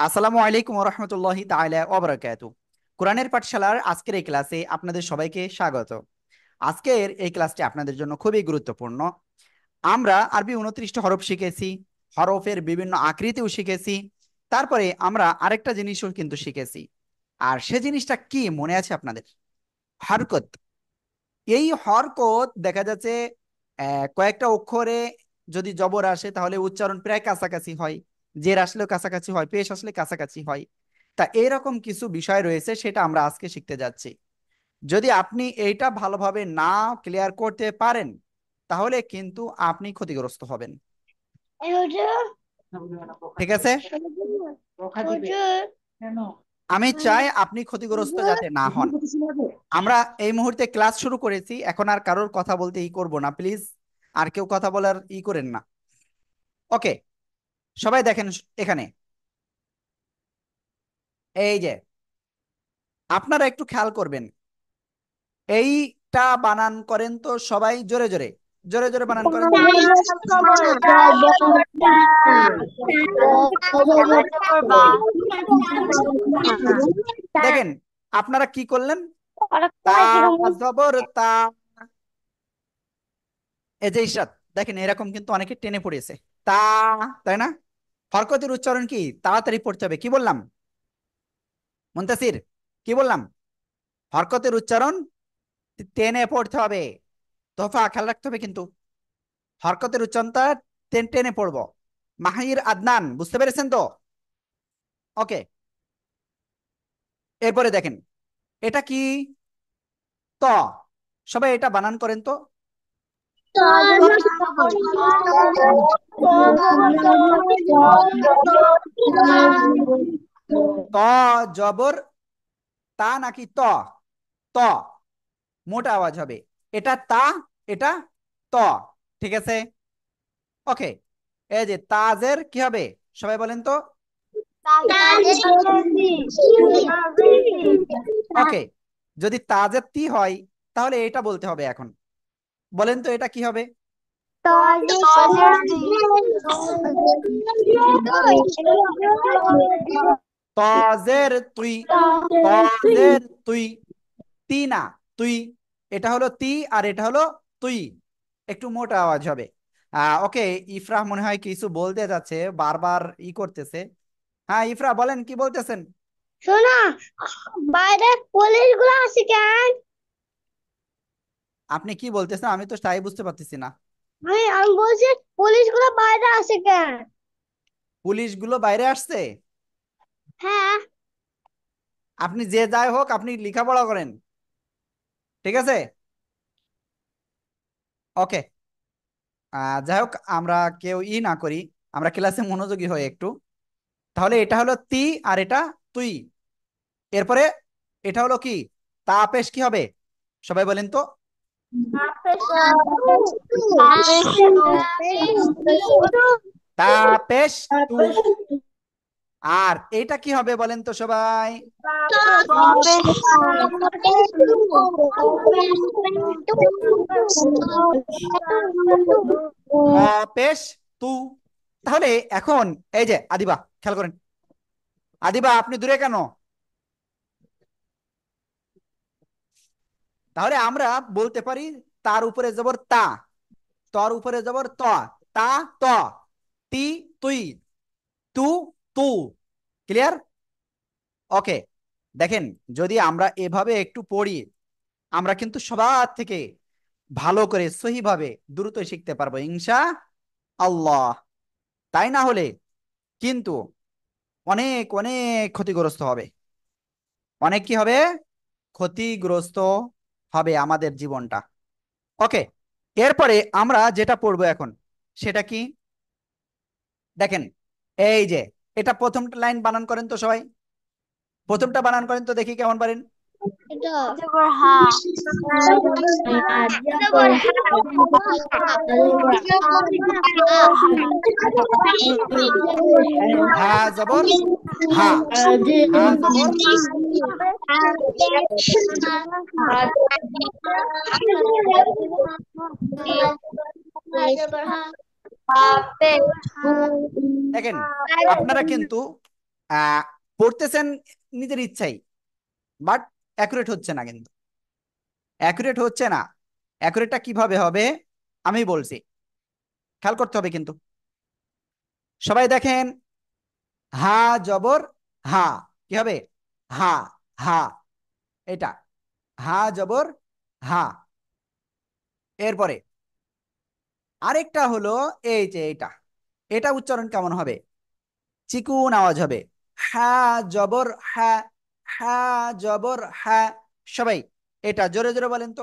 আসসালামু আলাইকুম রহমতুল্লাহ তাহলে অবরাকাত কোরআনের পাঠশালার আজকের এই ক্লাসে আপনাদের সবাইকে স্বাগত আজকের এই ক্লাসটি আপনাদের জন্য খুবই গুরুত্বপূর্ণ আমরা আরবি উনত্রিশটি হরফ শিখেছি হরফের বিভিন্ন আকৃতিও শিখেছি তারপরে আমরা আরেকটা জিনিসও কিন্তু শিখেছি আর সে জিনিসটা কি মনে আছে আপনাদের হরকত এই হরকত দেখা যাচ্ছে কয়েকটা অক্ষরে যদি জবর আসে তাহলে উচ্চারণ প্রায় কাছাকাছি হয় জের আসলেও কাছাকাছি হয় পেশ আসলে কাছাকাছি হয় তা এরকম কিছু বিষয় রয়েছে সেটা আমরা আজকে শিখতে যাচ্ছি যদি আপনি এইটা ভালোভাবে না ক্লিয়ার করতে পারেন তাহলে কিন্তু আপনি ক্ষতিগ্রস্ত হবেন ঠিক আছে আমি চাই আপনি ক্ষতিগ্রস্ত যাতে না হন আমরা এই মুহূর্তে ক্লাস শুরু করেছি এখন আর কারোর কথা বলতে ই করব না প্লিজ আর কেউ কথা বলার ই করেন না ওকে সবাই দেখেন এখানে এই যে আপনারা একটু খেয়াল করবেন এইটা বানান করেন তো সবাই জোরে জোরে জোরে জোরে বানান করেন দেখেন আপনারা কি করলেন এই যে ঈশ্বর দেখেন এরকম কিন্তু অনেকে টেনে পড়েছে তা তাই না হরকতের উচ্চারণ কি তাড়াতাড়ি পড়তে হবে কি বললাম মুন্তাসির কি বললাম হরকতের উচ্চারণ টেনে পড়তে হবে তোফা খেয়াল রাখতে হবে কিন্তু হরকতের উচ্চারণটা টেন টেনে পড়ব মাহির আদনান বুঝতে পেরেছেন তো ওকে এরপরে দেখেন এটা কি ত সবাই এটা বানান করেন তো ত জবর তা নাকি ত ত মোটা আওয়াজ হবে এটা তা এটা ত ঠিক আছে ওকে এই যে তাজের কি হবে সবাই বলেন তো ওকে যদি তাজের তি হয় তাহলে এটা বলতে হবে এখন বলেন তো এটা কি হবে তুই তুই তি না তুই এটা হলো তি আর এটা হলো তুই একটু মোটা আওয়াজ হবে ওকে ইফরা মনে হয় কিছু বলতে যাচ্ছে বারবার ই করতেছে হ্যাঁ ইফরা বলেন কি বলতেছেন শোনা বাইরে গুলো আছে কেন আপনি কি বলতেছেন আমি তো তাই বুঝতে পারতেছি না ভাই আমি বলছি পুলিশগুলো বাইরে আসে কেন পুলিশগুলো বাইরে আসছে হ্যাঁ আপনি যে যাই হোক আপনি লেখাপড়া করেন ঠিক আছে ওকে যাই হোক আমরা কেউ ই না করি আমরা ক্লাসে মনোযোগী হই একটু তাহলে এটা হলো তি আর এটা তুই এরপরে এটা হলো কি তাপেশ কি হবে সবাই বলেন তো আর এটা কি হবে বলেন তো সবাই তু তাহলে এখন এই যে আদিবা খেয়াল করেন আদিবা আপনি দূরে কেন তাহলে আমরা বলতে পারি তার উপরে যাবর তা তর উপরে যাবর ত তা ত তি তুই তু তু ক্লিয়ার ওকে দেখেন যদি আমরা এভাবে একটু পড়ি আমরা কিন্তু সবার থেকে ভালো করে সহিভাবে দ্রুত শিখতে পারবো ইংসা আল্লাহ তাই না হলে কিন্তু অনেক অনেক ক্ষতিগ্রস্ত হবে অনেক কি হবে ক্ষতিগ্রস্ত হবে আমাদের জীবনটা ওকে এরপরে আমরা যেটা পড়বো এখন সেটা কি দেখেন এই যে এটা প্রথমটা লাইন বানান করেন তো সবাই প্রথমটা বানান করেন তো দেখি কেমন পারেন দেখেন আপনারা কিন্তু পড়তেছেন নিজের ইচ্ছাই বাট অ্যাকুরেট হচ্ছে না কিন্তু অ্যাকুরেট হচ্ছে না অ্যাকুরেটটা কিভাবে হবে আমি বলছি খেয়াল করতে হবে কিন্তু সবাই দেখেন হা জবর হা কি হবে হা হা এটা হা জবর হা এরপরে আরেকটা হলো এই যে এটা এটা উচ্চারণ কেমন হবে চিকুন আওয়াজ হবে হ্যাঁ জবর হ্যাঁ হা জবর হা সবাই এটা জোরে জোরে বলেন তো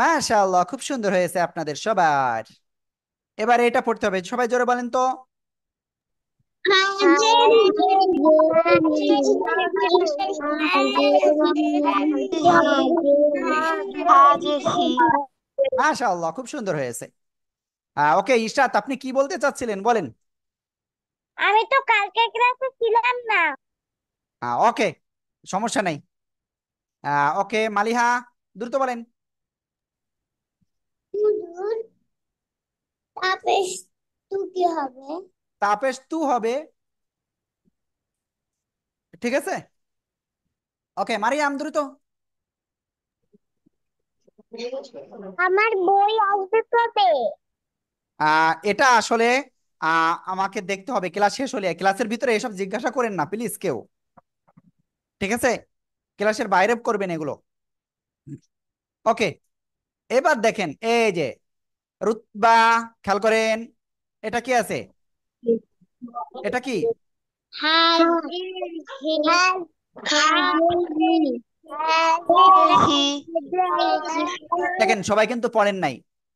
মাশাল খুব সুন্দর হয়েছে আপনাদের সবার এবার এটা পড়তে হবে সবাই জোরে বলেন তো মাশাল খুব সুন্দর হয়েছে ওকে ইশাত আপনি কি বলতে চাচ্ছিলেন বলেন আমি তো কালকে ক্লাসে ছিলাম না ওকে সমস্যা নাই ওকে মালিহা দ্রুত বলেন তাপেশ তু হবে তাপেশ তু হবে ঠিক আছে ওকে মারিয়াম দ্রুত আমার বই আসবে কবে এটা আসলে আমাকে দেখতে হবে ক্লাস শেষ হলে ক্লাসের ভিতরে এসব জিজ্ঞাসা করেন না প্লিজ কেউ ঠিক আছে ক্লাসের বাইরে করবেন এগুলো ওকে এবার দেখেন এই যে রুতবা খেয়াল করেন এটা কি আছে এটা কি হ্যাঁ। দেখেন সবাই কিন্তু পড়েন নাই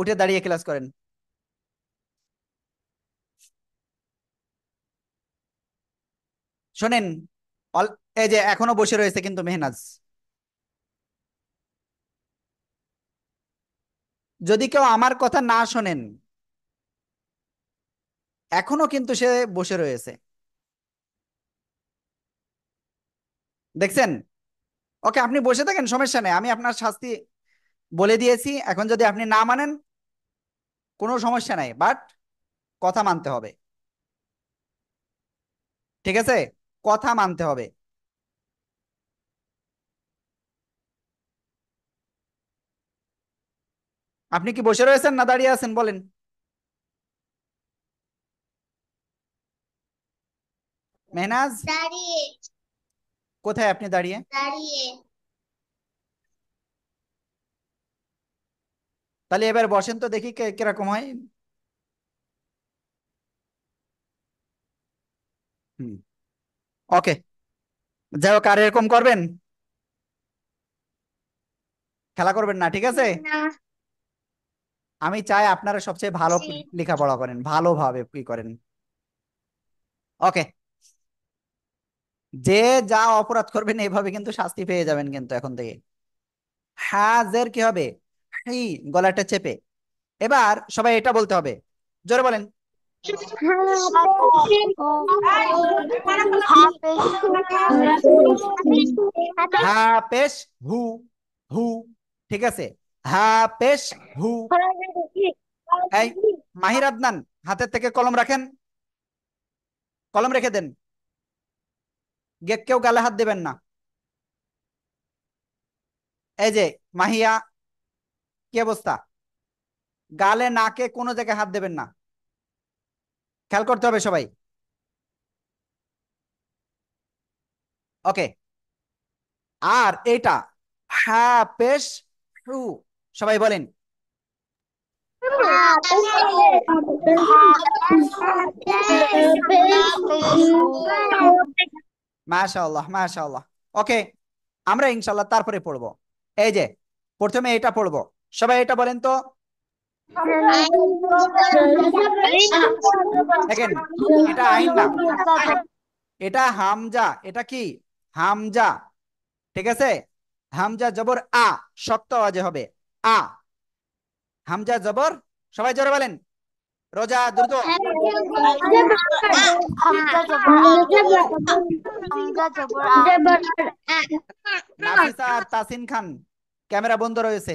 উঠে দাঁড়িয়ে ক্লাস করেন শোনেন এই যে এখনো বসে রয়েছে কিন্তু মেহনাজ যদি কেউ আমার কথা না শোনেন এখনো কিন্তু সে বসে রয়েছে দেখছেন ওকে আপনি বসে থাকেন সমস্যা নেই আমি আপনার শাস্তি বলে দিয়েছি এখন যদি আপনি না মানেন কোনো সমস্যা নাই বাট কথা মানতে হবে ঠিক আছে কথা মানতে হবে আপনি কি বসে রয়েছেন না দাঁড়িয়ে আছেন বলেন মেহনাজ কোথায় আপনি দাঁড়িয়ে দাঁড়িয়ে তাহলে এবার বসেন তো দেখি কিরকম হয় ওকে যাই হোক আর এরকম করবেন খেলা করবেন না ঠিক আছে আমি চাই আপনারা সবচেয়ে ভালো লেখাপড়া করেন ভালোভাবে কি করেন ওকে যে যা অপরাধ করবেন এভাবে কিন্তু শাস্তি পেয়ে যাবেন কিন্তু এখন থেকে হাজের কি হবে গলাটা চেপে এবার সবাই এটা বলতে হবে জোরে বলেন হু হু ঠিক আছে হু এই মাহির আদনান হাতের থেকে কলম রাখেন কলম রেখে দেন গেক কেউ গালে হাত দেবেন না এই যে মাহিয়া কি অবস্থা গালে নাকে কোনো জায়গায় হাত দেবেন না খেয়াল করতে হবে সবাই ওকে আর এটা হ্যাঁ পেশ হু সবাই বলেন মাশাল্লাহ মাশাল্লাহ ওকে আমরা ইনশাল্লাহ তারপরে পড়বো এই যে প্রথমে এটা পড়বো সবাই এটা বলেন তো দেখেন এটা আইন না এটা হামজা এটা কি হামজা ঠিক আছে হামজা জবর আ শক্ত আওয়াজে হবে আ হামজা জবর সবাই জোরে বলেন রোজা দ্রুত আর তাসিন খান ক্যামেরা বন্ধ রয়েছে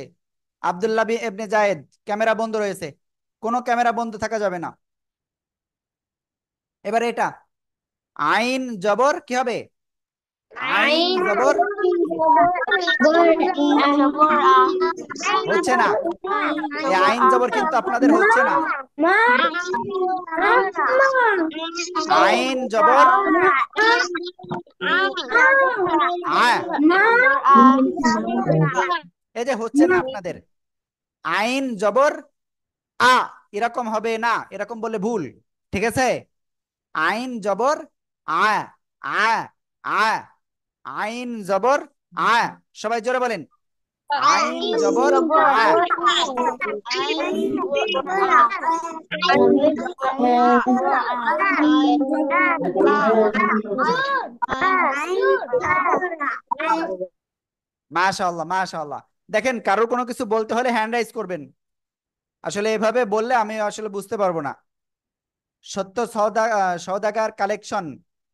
আবদুল্লাহ এবনে জায়েদ ক্যামেরা বন্ধ রয়েছে কোনো ক্যামেরা বন্ধ থাকা যাবে না এবার এটা আইন জবর কি হবে আইন জবর কিন্তু আপনাদের হচ্ছে না আইন জবর হ্যাঁ। এই যে হচ্ছে না আপনাদের আইন জবর আ এরকম হবে না এরকম বলে ভুল ঠিক আছে আইন জবর আ আ আ আইন জবর আ সবাই জোরে বলেন আইন মাশাল্লাহ মাশাল্লাহ দেখেন কারোর কোনো কিছু বলতে হলে হ্যান্ড রাইজ করবেন আসলে এভাবে বললে আমি আসলে বুঝতে পারবো না সত্য সৌদা সৌদাগার কালেকশন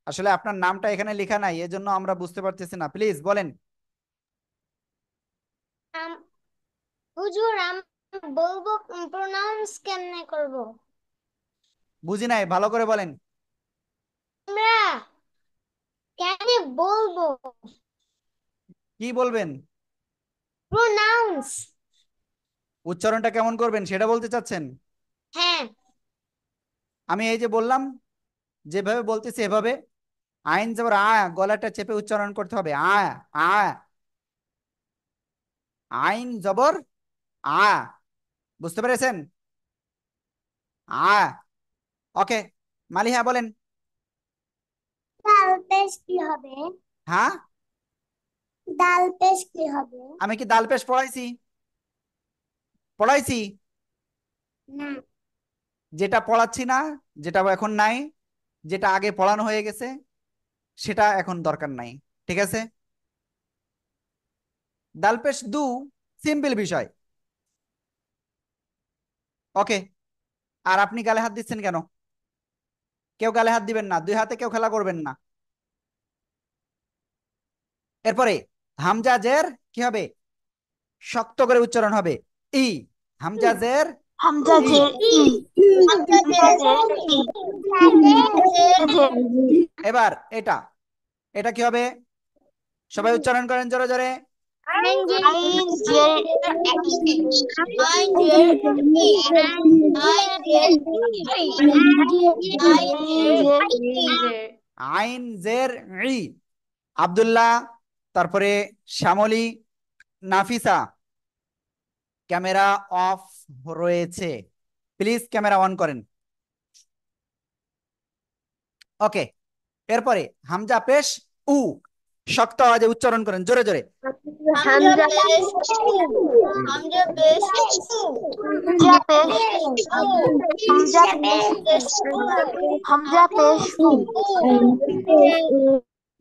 আসলে আপনার নামটা এখানে লেখা নাই এজন্য আমরা বুঝতে পারতেছি না প্লিজ বলেন বুঝি নাই ভালো করে বলেন কি বলবেন প্রোনাউন্স উচ্চারণটা কেমন করবেন সেটা বলতে চাচ্ছেন হ্যাঁ আমি এই যে বললাম যেভাবে বলতেছি এভাবে আইন যাবার আ গলাটা চেপে উচ্চারণ করতে হবে আ আ আইন জবর আ বুঝতে পেরেছেন আ ওকে মালিহা বলেন হবে হ্যাঁ কি হবে আমি কি ডাল পড়াইছি পড়াইছি না যেটা পড়াচ্ছি না যেটা এখন নাই যেটা আগে পড়ানো হয়ে গেছে সেটা এখন দরকার নাই ঠিক আছে ডালপেশ দু সিম্পল বিষয় ওকে আর আপনি গালে হাত দিচ্ছেন কেন কেউ গালে হাত দিবেন না দুই হাতে কেউ খেলা করবেন না এরপরে হামজাজের কি হবে শক্ত করে উচ্চারণ হবে ই হামজাজের এবার এটা এটা কি হবে সবাই উচ্চারণ করেন জোরে জোরে আইন জের আব্দুল্লাহ তারপরে শ্যামলী নাফিসা ক্যামেরা অফ রয়েছে প্লিজ ক্যামেরা অন করেন ওকে এরপরে হামজা পেশ উ শক্ত আওয়াজে উচ্চারণ করেন জোরে জোরে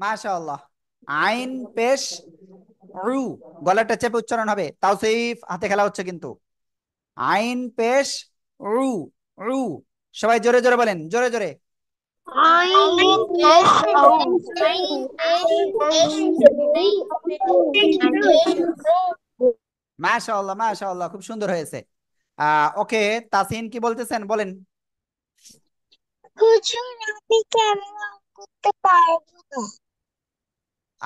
মাশাআল্লাহ আইন পেশ রু গলাটা চেপে উচ্চারণ হবে তাও সেইফ হাতে খেলা হচ্ছে কিন্তু আইন পেশ রু রু সবাই জোরে জোরে বলেন জোরে জোরে মাশাআল্লাহ মাশাআল্লাহ খুব সুন্দর হয়েছে ওকে তাসিন কি বলতেছেন বলেন হুজুর আমি কেমন করতে পারবো না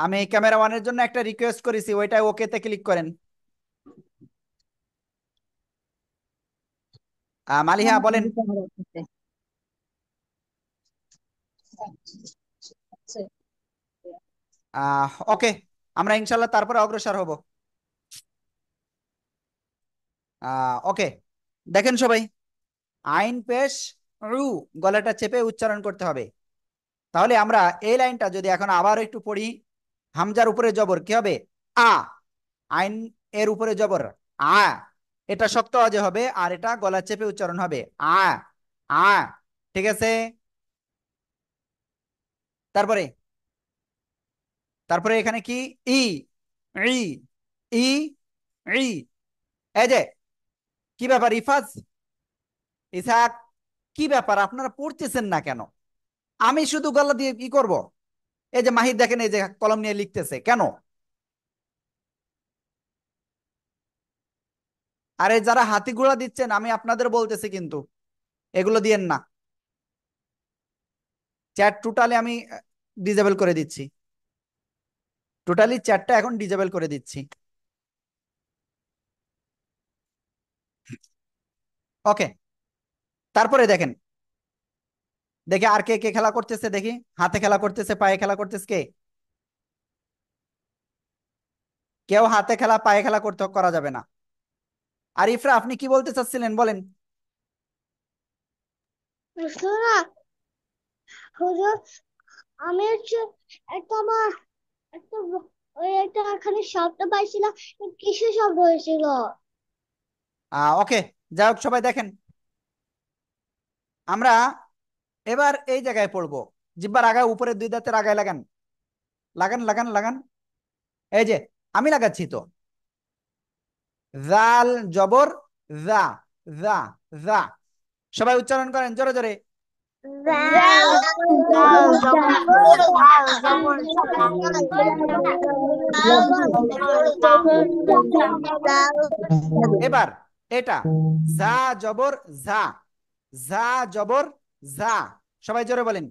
আমি ক্যামেরা ওয়ানের জন্য একটা রিকোয়েস্ট করেছি ওইটাই তে ক্লিক করেন মালিহা হ্যাঁ, বলেন ওকে আমরা ইনশাল্লাহ তারপরে অগ্রসর হব ওকে দেখেন সবাই আইন পেশ রু গলাটা চেপে উচ্চারণ করতে হবে তাহলে আমরা এই লাইনটা যদি এখন আবার একটু পড়ি হামজার উপরে জবর কি হবে আ আইন এর উপরে জবর আ এটা শক্ত আজে হবে আর এটা গলা চেপে উচ্চারণ হবে আ আ ঠিক আছে তারপরে তারপরে এখানে কি ই ই ই ই যে কি ব্যাপার ইফাজ ইসাক কি ব্যাপার আপনারা পড়তেছেন না কেন আমি শুধু গলা দিয়ে কি করব এই যে মাহির দেখেন এই যে কলম নিয়ে লিখতেছে কেন আরে যারা হাতিগুলা দিচ্ছেন আমি আপনাদের বলতেছি কিন্তু এগুলো দিয়েন না চ্যাট টোটালি আমি ডিজেবল করে দিচ্ছি টোটালি চ্যাটটা এখন ডিজেবল করে দিচ্ছি ওকে তারপরে দেখেন দেখি আর কে কে খেলা করতেছে দেখি হাতে খেলা করতেছে পায়ে খেলা করতেছে কে কেউ হাতে খেলা পায়ে খেলা করতে করা যাবে না আর ইফরা আপনি কি বলতে চাচ্ছিলেন বলেন আমি হচ্ছে একটা আমার একটা ওই একটা এখানে শব্দ পাইছিলাম কিসে শব্দ হয়েছিল ওকে যাই হোক সবাই দেখেন আমরা এবার এই জায়গায় পড়বো জিব্বার আগায় উপরে দুই দাঁতের আগায় লাগান লাগান লাগান লাগান এই যে আমি লাগাচ্ছি তো জাল জবর জা জা জা সবাই উচ্চারণ করেন জোরে জোরে এবার এটা জা জবর জা জা জবর জা সবাই জোরে বলেন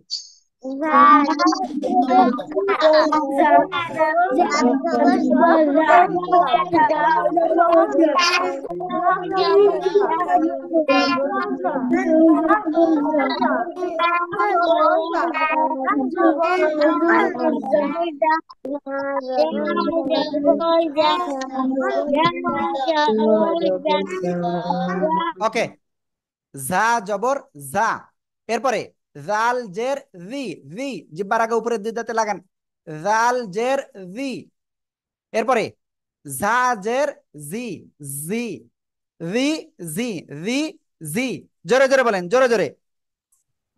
ওকে যা জবর যা এরপরে জাল জের জি জি জিব্বার আগে উপরে দিদাতে লাগান জাল জের জি এরপরে ঝা জের জি জি জি জি জি জি জোরে জোরে বলেন জোরে জোরে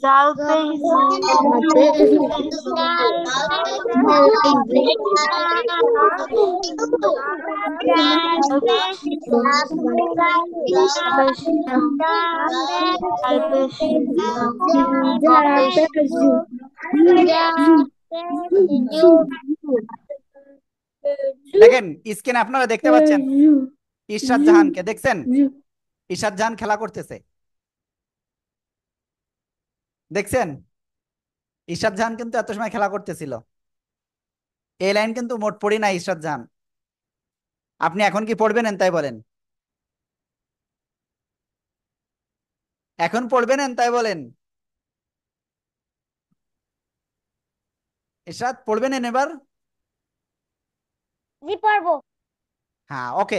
দেখেন স্ক্রিনে আপনারা দেখতে পাচ্ছেন ঈশ্বর জাহানকে দেখছেন ঈশ্বর জাহান খেলা করতেছে দেখছেন ইশাদ জাহান কিন্তু এত সময় খেলা করতেছিল এই লাইন কিন্তু মোট পড়ি না ইশাদ জাহান আপনি এখন কি পড়বেন তাই বলেন এখন পড়বেন তাই বলেন ইশরাত পড়বেন এবার জি হ্যাঁ ওকে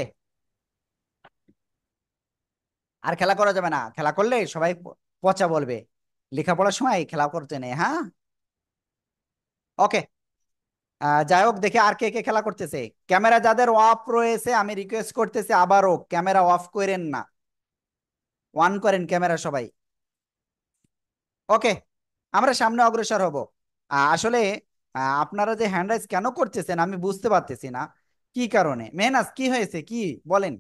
আর খেলা করা যাবে না খেলা করলে সবাই পচা বলবে লেখাপড়ার সময় খেলা করতে নেই হ্যাঁ ওকে যাই হোক দেখে আর কে কে খেলা করতেছে ক্যামেরা যাদের অফ রয়েছে আমি রিকোয়েস্ট করতেছি আবারও ক্যামেরা অফ করেন না অন করেন ক্যামেরা সবাই ওকে আমরা সামনে অগ্রসর হব আসলে আপনারা যে হ্যান্ড রাইস কেন করতেছেন আমি বুঝতে পারতেছি না কি কারণে মেহনাজ কি হয়েছে কি বলেন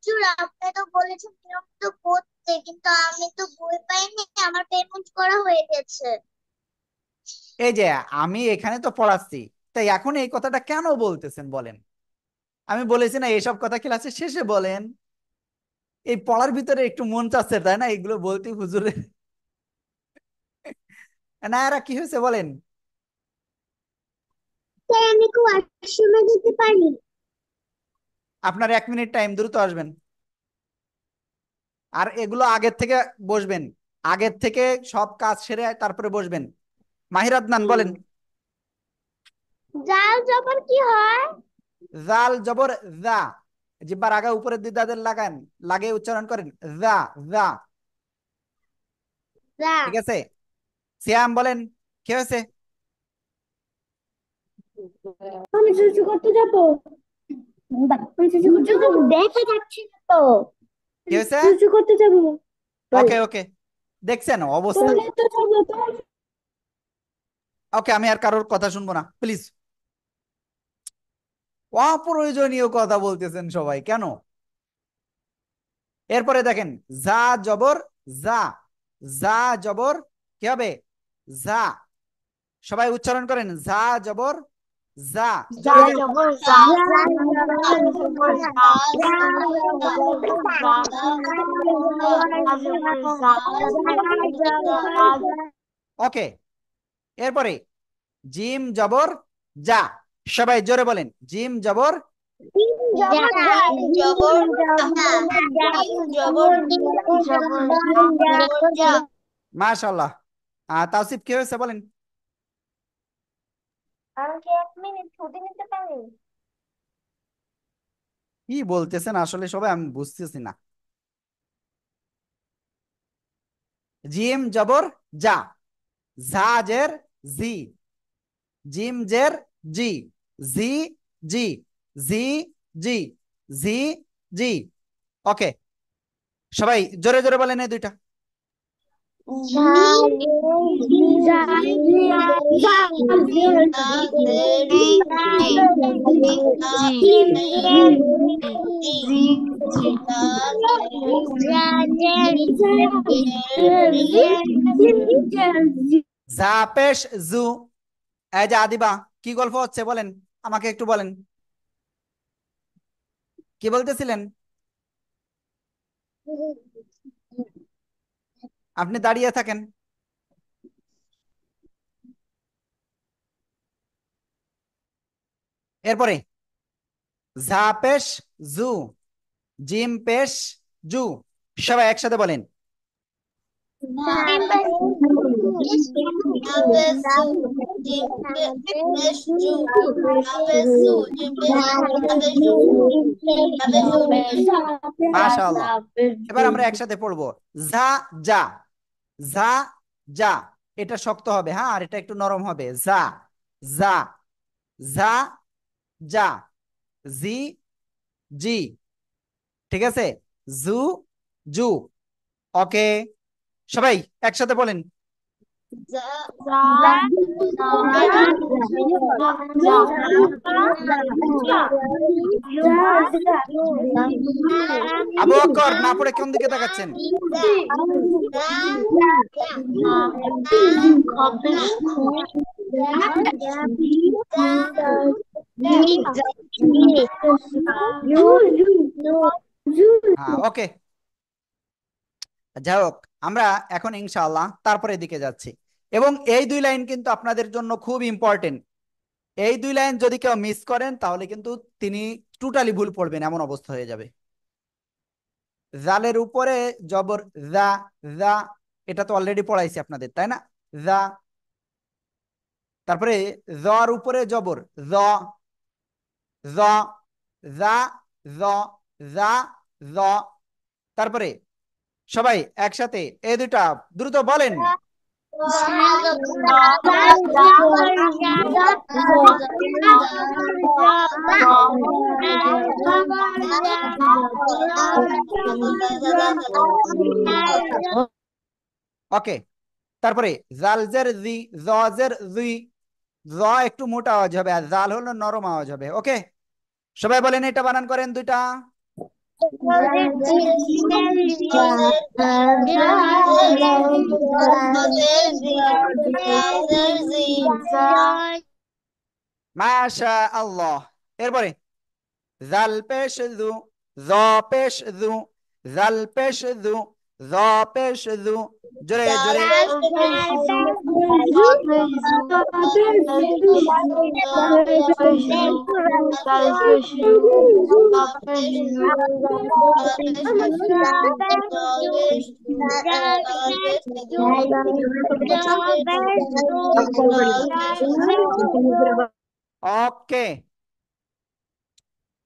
প্রচুর আপনি তো বলেছেন নিয়ম তো পড়তে কিন্তু আমি তো বই পাইনি আমার পেমেন্ট করা হয়ে গেছে এই যে আমি এখানে তো পড়াচ্ছি তাই এখন এই কথাটা কেন বলতেছেন বলেন আমি বলেছি না এইসব কথা ক্লাসের শেষে বলেন এই পড়ার ভিতরে একটু মন চাচ্ছে তাই না এগুলো বলতে হুজুরে না এরা কি হয়েছে বলেন স্যার আমি কি আসলে যেতে পারি আপনার এক মিনিট টাইম দ্রুত আসবেন আর এগুলো আগের থেকে বসবেন আগের থেকে সব কাজ সেরে তারপরে বসবেন মাহির আদনান বলেন জাল জবর কি হয় জাল জবর দা জিব্বার আগে উপরে দিদাদের লাগান লাগে উচ্চারণ করেন দা দা ঠিক আছে শ্যাম বলেন কি হয়েছে আমি করতে যাবো আমি আর কারোর কথা শুনবো না প্লিজ অপ্রয়োজনীয় কথা বলতেছেন সবাই কেন এরপরে দেখেন যা জবর যা যা জবর কি হবে যা সবাই উচ্চারণ করেন যা জবর za za za ওকে এরপরে জিম জবর যা সবাই জোরে বলেন জিম জবর মাশাল্লাহ তাওসিফ কি হয়েছে বলেন আমি এক মিনিট ছুটি নিতে পারি কি বলতেছেন আসলে সবাই আমি বুঝতেছি না জিম জবর যা ঝা জের জি জিম জের জি জি জি জি জি জি জি ওকে সবাই জোরে জোরে বলেন এই দুইটা জাপেশ জু এই যে আদিবা কি গল্প হচ্ছে বলেন আমাকে একটু বলেন কি বলতেছিলেন আপনি দাঁড়িয়ে থাকেন এরপরে ঝা পেশ জু জিম পেশ জু সবাই একসাথে বলেন এবার আমরা একসাথে পড়বো যা যা যা যা এটা শক্ত হবে হ্যাঁ আর এটা একটু নরম হবে যা যা যা যা জি জি ঠিক আছে জু জু ওকে সবাই একসাথে বলেন আবু অকর না পড়ে কোন দিকে তাকাচ্ছেন হ্যাঁ, ওকে যাই হোক আমরা এখন ইনশাআল্লাহ তারপরে দিকে যাচ্ছি এবং এই দুই লাইন কিন্তু আপনাদের জন্য খুব ইম্পর্টেন্ট এই দুই লাইন যদি কেউ মিস করেন তাহলে কিন্তু তিনি টোটালি ভুল পড়বেন এমন অবস্থা হয়ে যাবে জালের উপরে জবর যা যা এটা তো অলরেডি পড়াইছি আপনাদের তাই না যা তারপরে জর উপরে জবর জ জ জা জ জা জ তারপরে সবাই একসাথে এই দুটা দ্রুত বলেন ওকে তারপরে জালজের জি জজের জুই জ একটু মোটা আওয়াজ হবে আর জাল হলো নরম আওয়াজ হবে ওকে সবাই বলেন এটা বানান করেন দুইটা মাশা আল্লাহ এরপরে জাল পেশ দু জ পেশ দু জাল পেশ দু ওকে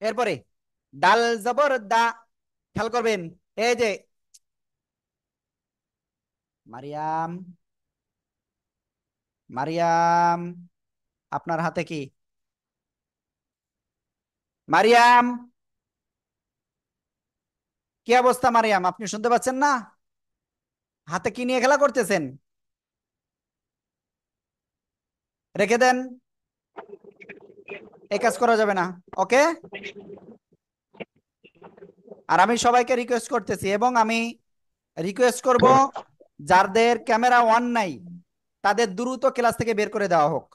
এরপরে ডাল জবর দা খেয়াল করবেন এই যে মারিয়াম মারিয়াম আপনার হাতে কি মারিয়াম কি অবস্থা মারিয়াম আপনি শুনতে পাচ্ছেন না হাতে কি নিয়ে খেলা করতেছেন রেখে দেন এই কাজ করা যাবে না ওকে আর আমি সবাইকে রিকোয়েস্ট করতেছি এবং আমি রিকোয়েস্ট করব যাদের ক্যামেরা ওয়ান নাই তাদের দ্রুত ক্লাস থেকে বের করে দেওয়া হোক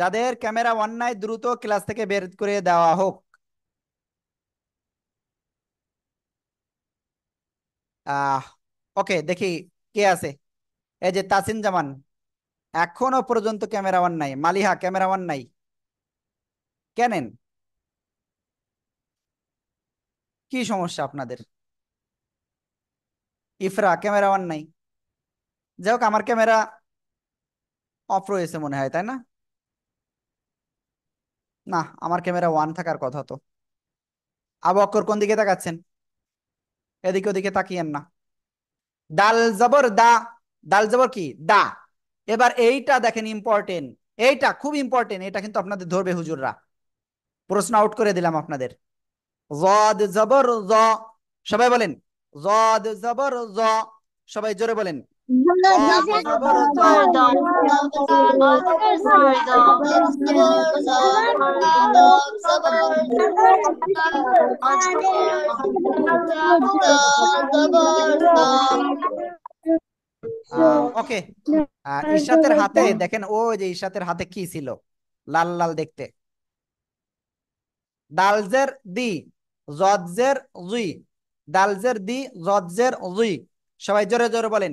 যাদের ক্যামেরা ওয়ান নাই দ্রুত ক্লাস থেকে বের করে দেওয়া হোক ওকে দেখি কে আছে এই যে তাসিন জামান এখনো পর্যন্ত ক্যামেরা ওয়ান নাই মালিহা ক্যামেরা ওয়ান নাই কেনেন কি সমস্যা আপনাদের ইফরা ক্যামেরা ওয়ান নাই যাই হোক আমার ক্যামেরা অফ রয়েছে মনে হয় তাই না না আমার ক্যামেরা ওয়ান থাকার কথা তো আবু অক্কর কোন দিকে তাকাচ্ছেন এদিকে ওদিকে তাকিয়েন না ডাল জবর দা ডাল জবর কি দা এবার এইটা দেখেন ইম্পর্টেন্ট এইটা খুব ইম্পর্টেন্ট এটা কিন্তু আপনাদের ধরবে হুজুররা প্রশ্ন আউট করে দিলাম আপনাদের জবর জ সবাই বলেন জদ জবর জ সবাই জোরে বলেন ওকে ঈশাতের হাতে দেখেন ও যে ঈশাতের হাতে কি ছিল লাল লাল দেখতে দালজের দি জজের জুই দালজের দি জজের জুই সবাই জোরে জোরে বলেন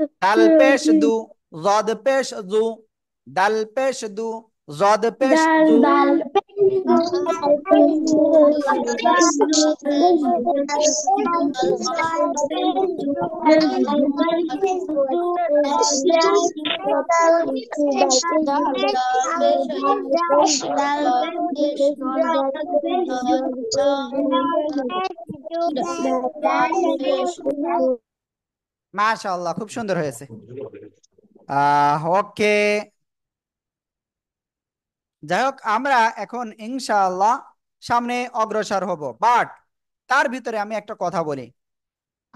दल पेश दु जद पेश दु दल पेश दु जद पेश दु মাশাআল্লাহ খুব সুন্দর হয়েছে ওকে যাই হোক আমরা এখন ইনশাআল্লাহ সামনে অগ্রসর হব বাট তার ভিতরে আমি একটা কথা বলি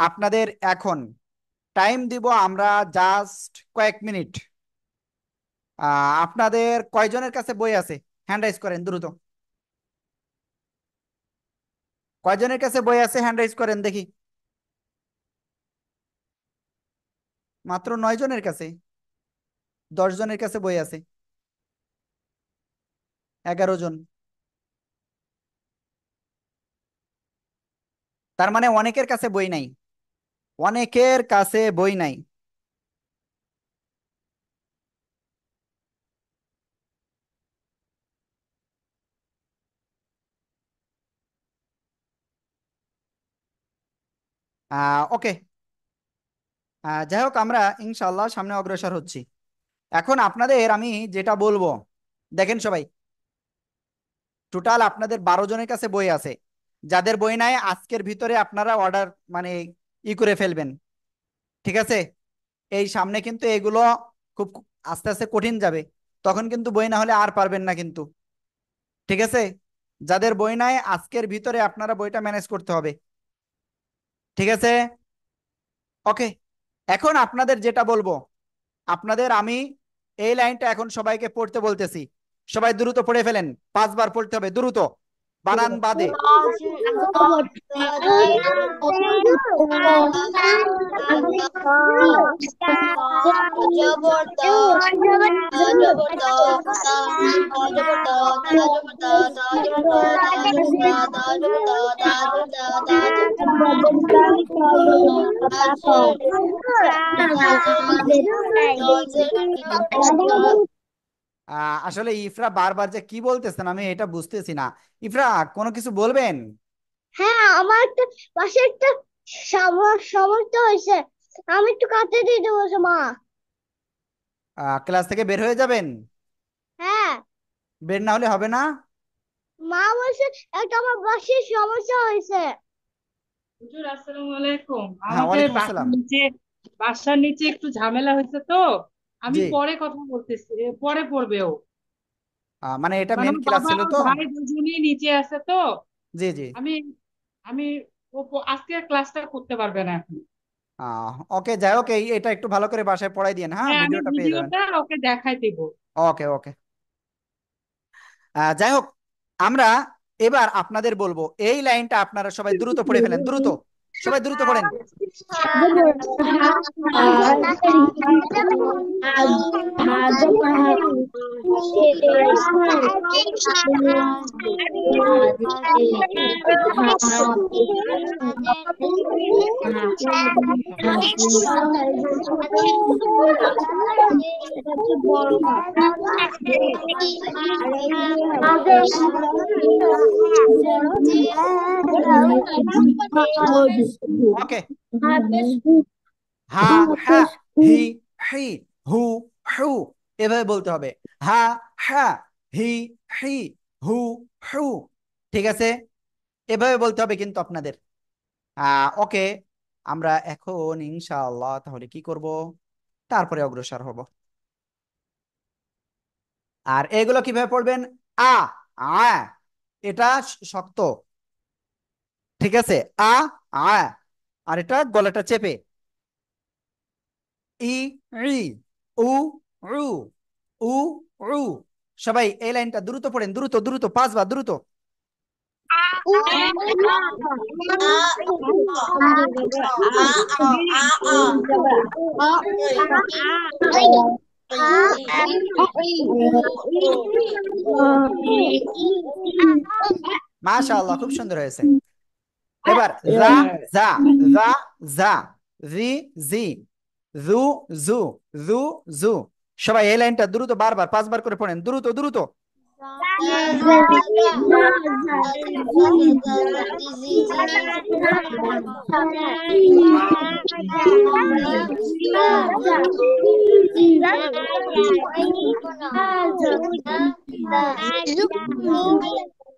আপনাদের এখন টাইম দিব আমরা জাস্ট কয়েক মিনিট আপনাদের কয়জনের কাছে বই আছে হ্যান্ড রাইজ করেন দ্রুত কয়জনের কাছে বই আছে হ্যান্ড রাইজ করেন দেখি মাত্র নয় জনের কাছে দশ জনের কাছে বই আছে এগারো জন তার মানে অনেকের কাছে বই নাই অনেকের কাছে বই নাই ওকে যাই হোক আমরা ইনশাল্লাহ সামনে অগ্রসর হচ্ছি এখন আপনাদের আমি যেটা বলবো দেখেন সবাই টোটাল আপনাদের বারো জনের কাছে বই আছে যাদের বই নাই আজকের ভিতরে আপনারা অর্ডার মানে ই করে ফেলবেন ঠিক আছে এই সামনে কিন্তু এগুলো খুব আস্তে আস্তে কঠিন যাবে তখন কিন্তু বই না হলে আর পারবেন না কিন্তু ঠিক আছে যাদের বই নাই আজকের ভিতরে আপনারা বইটা ম্যানেজ করতে হবে ঠিক আছে ওকে এখন আপনাদের যেটা বলবো আপনাদের আমি এই লাইনটা এখন সবাইকে পড়তে বলতেছি সবাই দ্রুত পড়ে ফেলেন পাঁচবার পড়তে হবে দ্রুত বানান বাদে আসলে ইফরা বারবার যে কি বলতেছেন আমি এটা বুঝতেছি না ইফরা কোনো কিছু বলবেন হ্যাঁ আমার একটা পাশে একটা সমস্যা হয়েছে আমি একটু কাঁদতে দিয়ে দেবো মা ক্লাস থেকে বের হয়ে যাবেন হ্যাঁ বের না হলে হবে না মা বলছে একটা আমার বাসের সমস্যা হয়েছে হুজুর আসসালামু আলাইকুম হ্যাঁ, আমাদের বাসার নিচে বাসার নিচে একটু ঝামেলা হয়েছে তো আমি জি পরে কথা বলতেছি পরে পড়বে ও মানে এটা কারণ মানে মেন ওর ক্লাস বাবা ছিল আর তো ভাই দুজনেই নিচে আছে তো জি জি আমি আমি ও আজকে ক্লাসটা করতে পারবে না এখন ওকে যাই ওকে এটা একটু ভালো করে বাসায় পড়াই দিয়েন হ্যাঁ হ্যাঁ আমি ভিডিওটা পেয়ে যাবেন ভিডিওটা ওকে দেখাই দিব ওকে ওকে যাই হোক আমরা এবার আপনাদের বলবো এই লাইনটা আপনারা সবাই দ্রুত পড়ে ফেলেন দ্রুত সবাই দ্রুত পড়েন Okay. হা হ্যা হি হি হু হু এভাবে বলতে হবে হা হি হি হু হু ঠিক আছে এভাবে বলতে হবে কিন্তু আপনাদের ওকে আমরা এখন ইনশাআল্লাহ তাহলে কি করব তারপরে অগ্রসর হব আর এগুলো কিভাবে পড়বেন আ আ এটা শক্ত ঠিক আছে আ আ আর এটা গলাটা চেপে ই ই উ রু উ রু সবাই এই লাইনটা দ্রুত পড়েন দ্রুত দ্রুত পাঁচবার দ্রুত মাশাআল্লাহ খুব সুন্দর হয়েছে এবার যা যা যা যা জি জি জু জু জু জু সবাই এই লাইনটা দ্রুত বারবার পাঁচবার করে পড়েন দ্রুত দ্রুত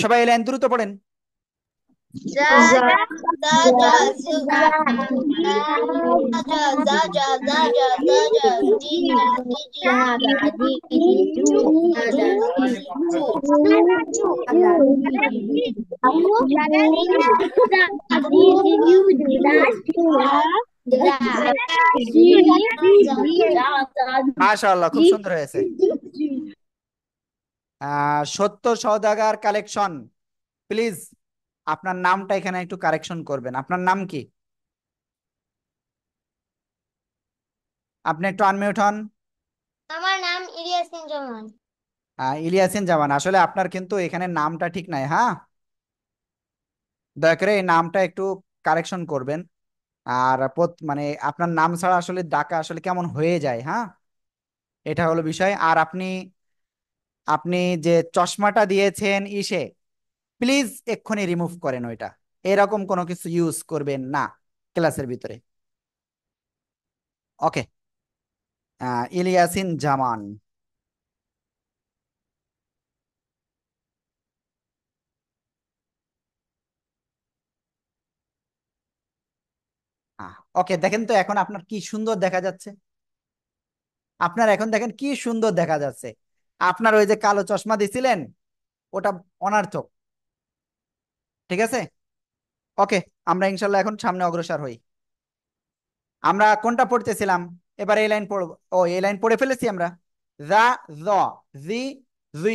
সবাই এই লাইন দ্রুত পড়েন মাশাআল্লাহ খুব সুন্দর হয়েছে সত্য সৌদাগার কালেকশন প্লিজ আপনার নামটা এখানে একটু কারেকশন করবেন আপনার নাম কি আপনি একটু আনমিউট হন আমার নাম ইলিয়াসিন জামান ইলিয়াসিন জামান আসলে আপনার কিন্তু এখানে নামটা ঠিক নাই হ্যাঁ দয়া করে এই নামটা একটু কারেকশন করবেন আর মানে আপনার নাম ছাড়া আসলে ডাকা আসলে কেমন হয়ে যায় হ্যাঁ এটা হলো বিষয় আর আপনি আপনি যে চশমাটা দিয়েছেন ইসে প্লিজ এক্ষুনি রিমুভ করেন ওইটা এরকম কোনো কিছু ইউজ করবেন না ক্লাসের ভিতরে ওকে ইলিয়াসিন জামান ওকে দেখেন তো এখন আপনার কি সুন্দর দেখা যাচ্ছে আপনার এখন দেখেন কি সুন্দর দেখা যাচ্ছে আপনার ওই যে কালো চশমা দিছিলেন ওটা অনার্থক ঠিক আছে ওকে আমরা ইনশাল্লাহ এখন সামনে অগ্রসর হই আমরা কোনটা পড়তেছিলাম এবার এই লাইন পড়ব ও এই লাইন পড়ে ফেলেছি আমরা দা জ জি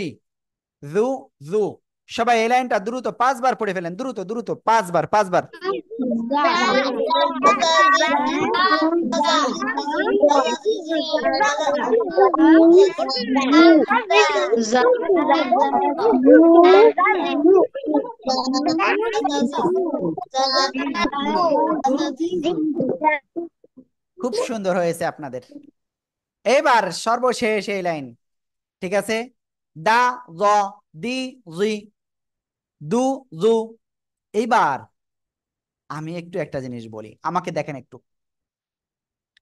জু জু সবাই এই লাইনটা দ্রুত পাঁচবার পড়ে ফেলেন দ্রুত দ্রুত পাঁচবার পাঁচবার খুব সুন্দর হয়েছে আপনাদের এবার সর্বশেষ এই লাইন ঠিক আছে দা জ দি জি দু জু এইবার আমি একটু একটা জিনিস বলি আমাকে দেখেন একটু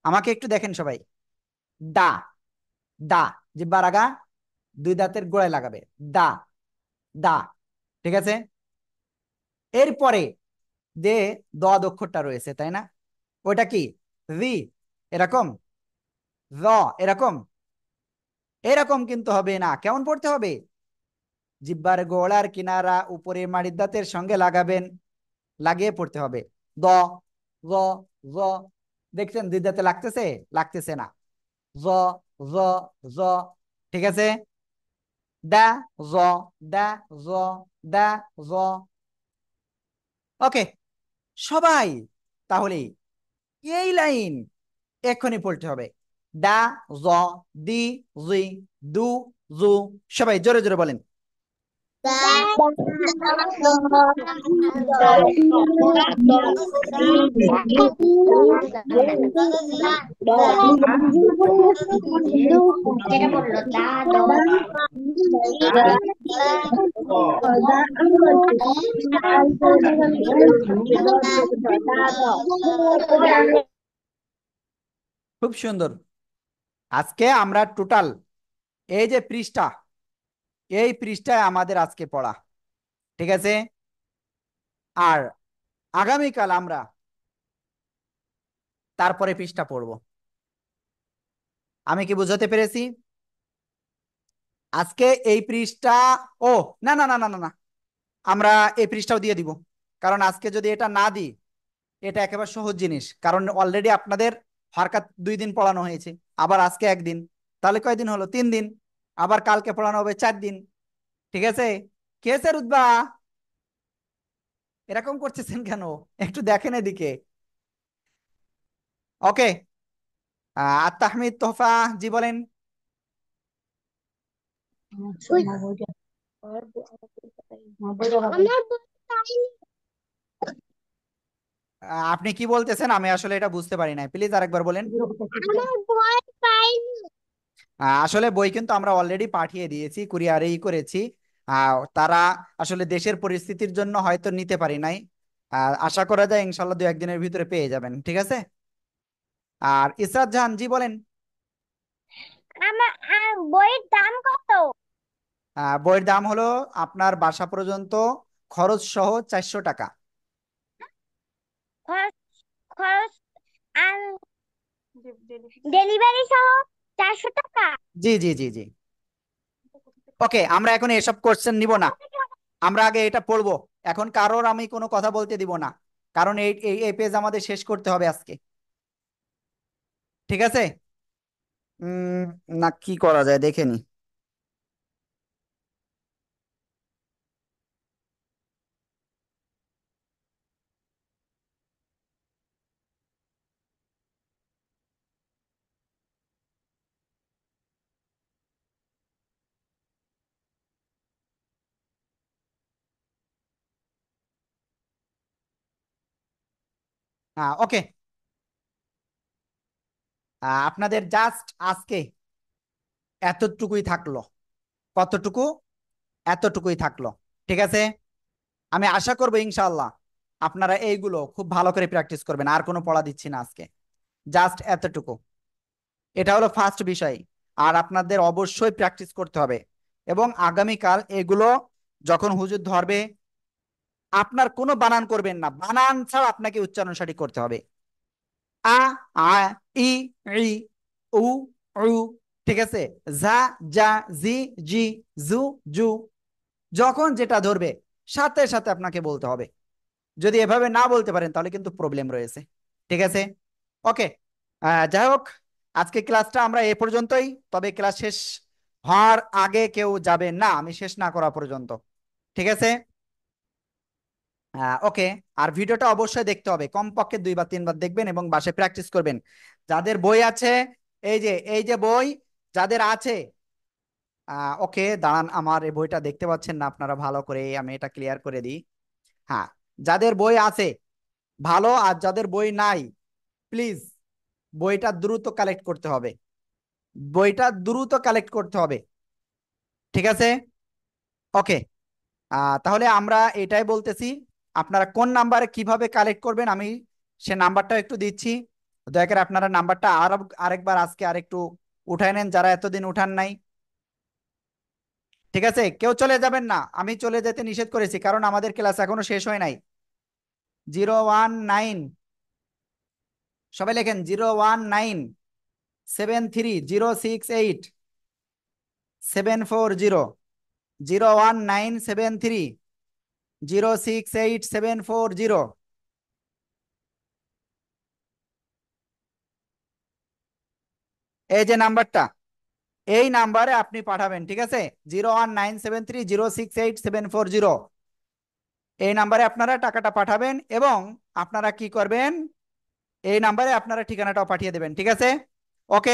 আমাকে একটু দেখেন সবাই দা দা জিব্বার আগা দুই দাঁতের গোড়ায় লাগাবে দা দা ঠিক আছে এরপরে যে দ দক্ষরটা রয়েছে তাই না ওটা কি রি এরকম র এরকম এরকম কিন্তু হবে না কেমন পড়তে হবে জিব্বার গোড়ার কিনারা উপরে মাড়ির দাঁতের সঙ্গে লাগাবেন লাগিয়ে পড়তে হবে দ জ জ দেখছেন দিদাতে লাগতেছে লাগতেছে না জ জ জ ঠিক আছে দা জ দা জ দা জ ওকে সবাই তাহলে এই লাইন এখনই পড়তে হবে দা জ দি জি দু জু সবাই জোরে জোরে বলেন খুব সুন্দর আজকে আমরা টোটাল এই যে পৃষ্ঠা এই পৃষ্ঠায় আমাদের আজকে পড়া ঠিক আছে আর আগামীকাল আমরা তারপরে পৃষ্ঠা পড়ব আমি কি বুঝতে পেরেছি আজকে এই পৃষ্ঠা ও না না না না না না আমরা এই পৃষ্ঠাও দিয়ে দিব কারণ আজকে যদি এটা না দিই এটা একেবারে সহজ জিনিস কারণ অলরেডি আপনাদের হরকাত দুই দিন পড়ানো হয়েছে আবার আজকে একদিন তাহলে কয়দিন হলো তিন দিন আবার কালকে পড়ানো হবে চার দিন ঠিক আছে কে রুদবা এরকম করতেছেন কেন একটু দেখেন এদিকে ওকে আর তোফা জি বলেন আপনি কি বলতেছেন আমি আসলে এটা বুঝতে পারি নাই প্লিজ আরেকবার বলেন আসলে বই কিন্তু আমরা অলরেডি পাঠিয়ে দিয়েছি কুরিয়ারেই করেছি তারা আসলে দেশের পরিস্থিতির জন্য হয়তো নিতে পারি নাই আশা করা যায় ইনশাল্লাহ দু একদিনের ভিতরে পেয়ে যাবেন ঠিক আছে আর ইসরাত জাহান জি বলেন বইয়ের দাম কত বইয়ের দাম হলো আপনার বাসা পর্যন্ত খরচ সহ চারশো টাকা খরচ খরচ আর ডেলিভারি সহ চারশো টাকা জি জি জি জি ওকে আমরা এখন এসব কোশ্চেন নিব না আমরা আগে এটা পড়বো এখন কারোর আমি কোনো কথা বলতে দিব না কারণ এই এই পেজ আমাদের শেষ করতে হবে আজকে ঠিক আছে না কি করা যায় দেখে ওকে আপনাদের জাস্ট আজকে এতটুকুই থাকলো কতটুকু এতটুকুই থাকলো ঠিক আছে আমি আশা করবো ইনশাল্লাহ আপনারা এইগুলো খুব ভালো করে প্র্যাকটিস করবেন আর কোনো পড়া দিচ্ছি না আজকে জাস্ট এতটুকু এটা হলো ফার্স্ট বিষয় আর আপনাদের অবশ্যই প্র্যাকটিস করতে হবে এবং আগামীকাল এগুলো যখন হুজুর ধরবে আপনার কোনো বানান করবেন না বানান ছাড়া আপনাকে উচ্চারণ সঠিক করতে হবে আ আ ই ই উ উ ঠিক আছে ঝা যা জি জি জু জু যখন যেটা ধরবে সাথে সাথে আপনাকে বলতে হবে যদি এভাবে না বলতে পারেন তাহলে কিন্তু প্রবলেম রয়েছে ঠিক আছে ওকে যাই হোক আজকে ক্লাসটা আমরা এ পর্যন্তই তবে ক্লাস শেষ হওয়ার আগে কেউ যাবে না আমি শেষ না করা পর্যন্ত ঠিক আছে ওকে আর ভিডিওটা অবশ্যই দেখতে হবে কমপক্ষে দুইবার তিনবার দেখবেন এবং বাসায় প্র্যাকটিস করবেন যাদের বই আছে এই যে এই যে বই যাদের আছে ওকে দাঁড়ান আমার এই বইটা দেখতে পাচ্ছেন না আপনারা ভালো করে আমি এটা ক্লিয়ার করে দিই হ্যাঁ যাদের বই আছে ভালো আর যাদের বই নাই প্লিজ বইটা দ্রুত কালেক্ট করতে হবে বইটা দ্রুত কালেক্ট করতে হবে ঠিক আছে ওকে তাহলে আমরা এটাই বলতেছি আপনারা কোন নাম্বারে কিভাবে কালেক্ট করবেন আমি সে নাম্বারটা একটু দিচ্ছি দয়া করে আপনারা নাম্বারটা আর আরেকবার আজকে আর একটু উঠায় নেন যারা এতদিন উঠান নাই ঠিক আছে কেউ চলে যাবেন না আমি চলে যেতে নিষেধ করেছি কারণ আমাদের ক্লাস এখনো শেষ হয় নাই জিরো ওয়ান নাইন সবাই লেখেন zero one nine seven three zero six eight seven four zero zero one nine seven three zero six eight seven four zero এই যে নাম্বারটা এই নাম্বারে আপনি পাঠাবেন ঠিক আছে zero one nine seven three zero six eight seven four zero এই নাম্বারে আপনারা টাকাটা পাঠাবেন এবং আপনারা কি করবেন এই নাম্বারে আপনারা ঠিকানাটাও পাঠিয়ে দেবেন ঠিক আছে ওকে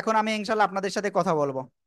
এখন আমি ইনশাল্লাহ আপনাদের সাথে কথা বলবো